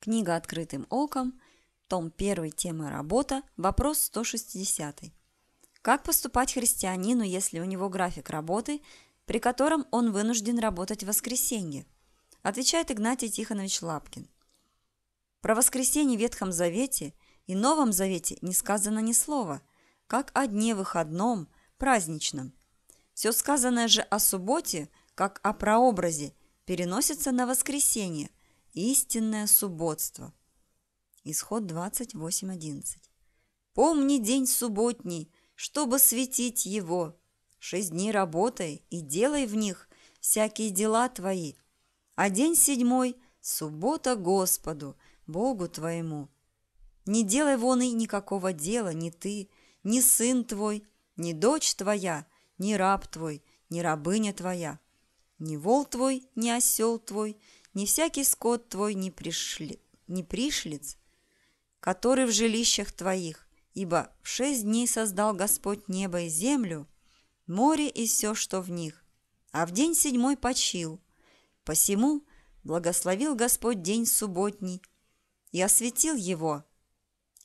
Книга «Открытым оком», том 1, тема «Работа», вопрос 160. Как поступать христианину, если у него график работы, при котором он вынужден работать в воскресенье? Отвечает Игнатий Тихонович Лапкин. Про воскресенье в Ветхом Завете и Новом Завете не сказано ни слова, как о дне выходном, праздничном. Все сказанное же о субботе, как о прообразе, переносится на воскресенье – Истинное субботство. Исход 28.11. Помни день субботний, чтобы светить его. Шесть дней работай и делай в них всякие дела твои. А день седьмой – суббота Господу, Богу твоему. Не делай вон и никакого дела ни ты, ни сын твой, ни дочь твоя, ни раб твой, ни рабыня твоя, ни вол твой, ни осел твой, не всякий скот твой не, пришли, не пришлец, который в жилищах твоих, ибо в шесть дней создал Господь небо и землю, море и все, что в них, а в день седьмой почил. Посему благословил Господь день субботний и осветил его.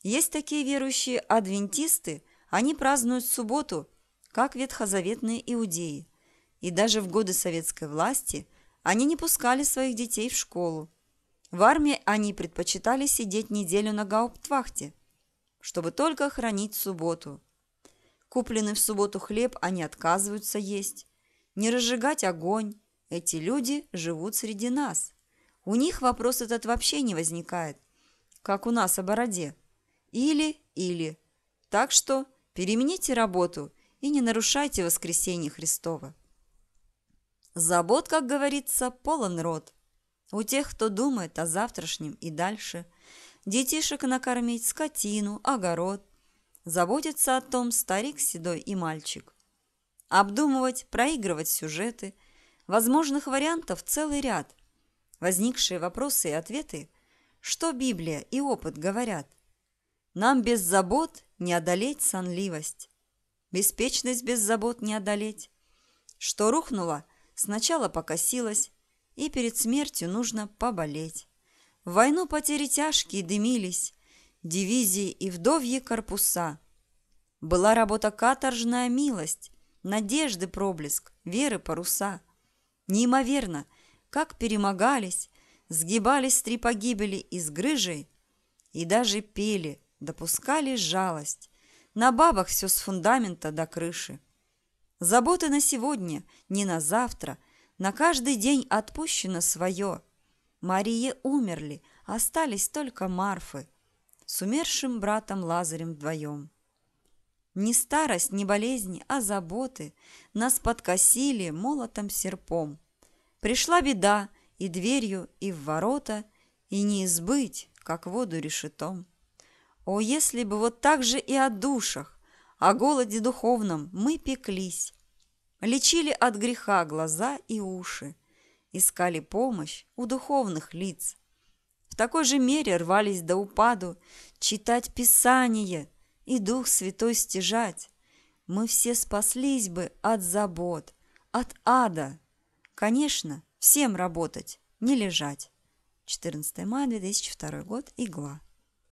Есть такие верующие адвентисты, они празднуют субботу, как ветхозаветные иудеи, и даже в годы советской власти – они не пускали своих детей в школу. В армии они предпочитали сидеть неделю на гауптвахте, чтобы только хранить субботу. Купленный в субботу хлеб они отказываются есть. Не разжигать огонь. Эти люди живут среди нас. У них вопрос этот вообще не возникает, как у нас о бороде. Или-или. Так что перемените работу и не нарушайте воскресенье Христова. Забот, как говорится, полон рот. У тех, кто думает о завтрашнем и дальше. Детишек накормить, скотину, огород. Заботится о том старик седой и мальчик. Обдумывать, проигрывать сюжеты. Возможных вариантов целый ряд. Возникшие вопросы и ответы. Что Библия и опыт говорят? Нам без забот не одолеть сонливость. Беспечность без забот не одолеть. Что рухнуло – Сначала покосилась, и перед смертью нужно поболеть. В войну потери тяжкие дымились, дивизии и вдовьи корпуса. Была работа каторжная милость, надежды проблеск, веры паруса. Неимоверно, как перемогались, сгибались три погибели из грыжей и даже пели, допускали жалость. На бабах все с фундамента до крыши. Заботы на сегодня, не на завтра. На каждый день отпущено свое. Марии умерли, остались только Марфы с умершим братом Лазарем вдвоем. Не старость, не болезни, а заботы нас подкосили молотом-серпом. Пришла беда и дверью, и в ворота, и не избыть, как воду решетом. О, если бы вот так же и о душах, о голоде духовном мы пеклись, лечили от греха глаза и уши, искали помощь у духовных лиц. В такой же мере рвались до упаду читать Писание и Дух Святой стяжать. Мы все спаслись бы от забот, от ада. Конечно, всем работать, не лежать. 14 мая 2002 год, игла.